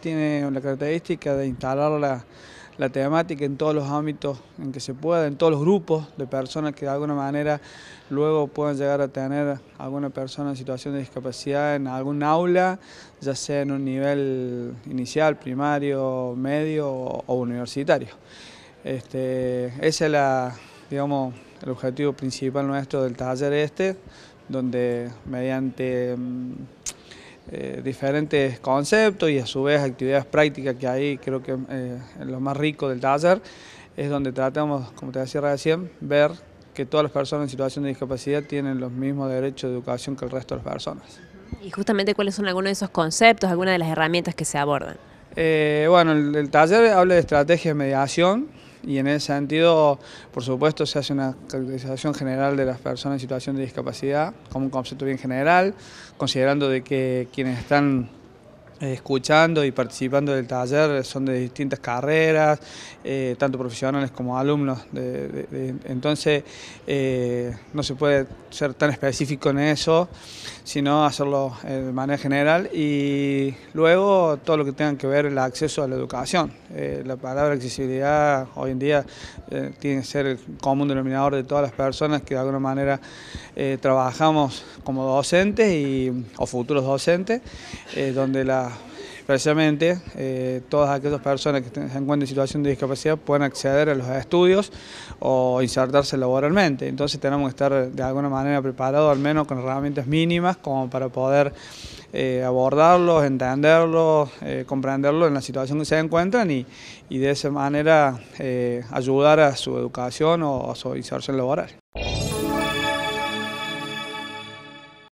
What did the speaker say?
tiene la característica de instalar la, temática en todos los ámbitos en que se pueda, en todos los grupos de personas que de alguna manera luego puedan llegar a tener alguna persona en situación de discapacidad en algún aula, ya sea en un nivel inicial, primario, medio o, universitario. Este, ese es la, digamos, el objetivo principal nuestro del taller este, donde mediante mm, eh, diferentes conceptos y a su vez actividades prácticas que ahí creo que eh, lo más rico del taller, es donde tratamos, como te decía recién, ver que todas las personas en situación de discapacidad tienen los mismos derechos de educación que el resto de las personas. Y justamente, ¿cuáles son algunos de esos conceptos, algunas de las herramientas que se abordan? Eh, bueno, el, el, taller habla de estrategia de mediación, y en ese sentido, por supuesto, se hace una caracterización general de las personas en situación de discapacidad como un concepto bien general, considerando de que quienes están eh, escuchando y participando del taller son de distintas carreras, eh, tanto profesionales como alumnos. entonces, eh, no se puede ser tan específico en eso, sino hacerlo de manera general y luego todo lo que tenga que ver el acceso a la educación. la palabra accesibilidad hoy en día tiene que ser el común denominador de todas las personas que de alguna manera trabajamos como docentes y, o futuros docentes, donde la precisamente eh, todas aquellas personas que se encuentran en situación de discapacidad pueden acceder a los estudios o insertarse laboralmente. Entonces tenemos que estar de alguna manera preparados, al menos con herramientas mínimas, como para poder eh, abordarlos, entenderlos, eh, comprenderlos en la situación que se encuentran y, y de esa manera ayudar a su educación o a su inserción laboral.